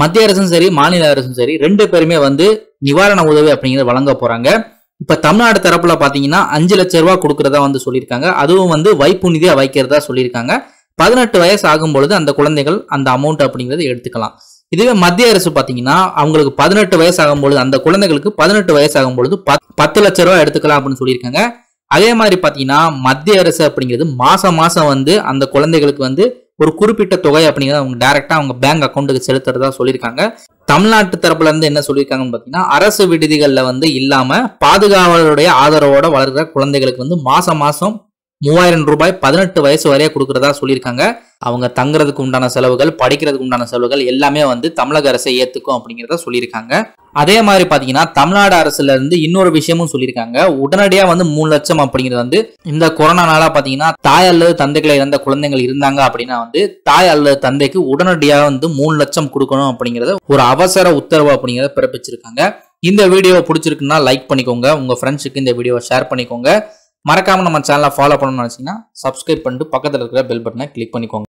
மத்திய அரசும் சரி மாநில அரசும் சரி ரெண்டு பேருமே வந்து நிவாரண உதவி அப்படிங்கிறது வழங்க போறாங்க இப்ப தமிழ்நாடு தரப்புல பாத்தீங்கன்னா அஞ்சு லட்ச ரூபா கொடுக்கறதா வந்து சொல்லியிருக்காங்க அதுவும் வந்து வைப்பு நிதியா வைக்கிறதா சொல்லியிருக்காங்க பதினெட்டு வயசு ஆகும் பொழுது அந்த குழந்தைகள் அந்த அமௌண்ட் அப்படிங்கிறத எடுத்துக்கலாம் இதுவே மத்திய அரசு பாத்தீங்கன்னா அவங்களுக்கு பதினெட்டு வயசு ஆகும்பொழுது அந்த குழந்தைகளுக்கு பதினெட்டு வயசு ஆகும்பொழுது பத்து லட்ச ரூபா எடுத்துக்கலாம் அப்படின்னு சொல்லியிருக்காங்க அதே மாதிரி பாத்தீங்கன்னா மத்திய அரசு அப்படிங்கிறது மாசம் மாசம் வந்து அந்த குழந்தைகளுக்கு வந்து ஒரு குறிப்பிட்ட தொகை அப்படிங்கிறத அவங்க டேரெக்டாக அவங்க பேங்க் அக்கௌண்ட்டுக்கு செலுத்துறதா சொல்லியிருக்காங்க தமிழ்நாட்டு தரப்புல இருந்து என்ன சொல்லியிருக்காங்கன்னு பார்த்தீங்கன்னா அரசு விடுதிகளில் வந்து இல்லாமல் பாதுகாவலருடைய ஆதரவோட வளர்கிற குழந்தைகளுக்கு வந்து மாதம் மாதம் மூவாயிரம் ரூபாய் பதினெட்டு வயசு வரைய கொடுக்குறதா சொல்லியிருக்காங்க அவங்க தங்குறதுக்கு உண்டான செலவுகள் படிக்கிறதுக்கு உண்டான செலவுகள் எல்லாமே வந்து தமிழக அரசை ஏற்றுக்கும் அப்படிங்கிறத சொல்லியிருக்காங்க அதே மாதிரி பாத்தீங்கன்னா தமிழ்நாடு அரசுல இருந்து இன்னொரு விஷயமும் சொல்லியிருக்காங்க உடனடியா வந்து மூணு லட்சம் அப்படிங்கிறது வந்து இந்த கொரோனா நாளா பாத்தீங்கன்னா தாய் அல்லது தந்தைகளை இறந்த குழந்தைகள் இருந்தாங்க அப்படின்னா வந்து தாய் அல்லது தந்தைக்கு உடனடியாக வந்து மூணு லட்சம் கொடுக்கணும் அப்படிங்கறத ஒரு அவசர உத்தரவு அப்படிங்கிறத பிறப்பிச்சிருக்காங்க இந்த வீடியோ பிடிச்சிருக்குன்னா லைக் பண்ணிக்கோங்க உங்க ஃப்ரெண்ட்ஸுக்கு இந்த வீடியோவை ஷேர் பண்ணிக்கோங்க மறக்காம நம்ம சேனலை ஃபாலோ பண்ணணும்னு நினைச்சீங்கன்னா சப்ஸ்கிரைப் பண்ணிட்டு பக்கத்தில் இருக்கிற பெல் பட்டனை கிளிக் பண்ணிக்கோங்க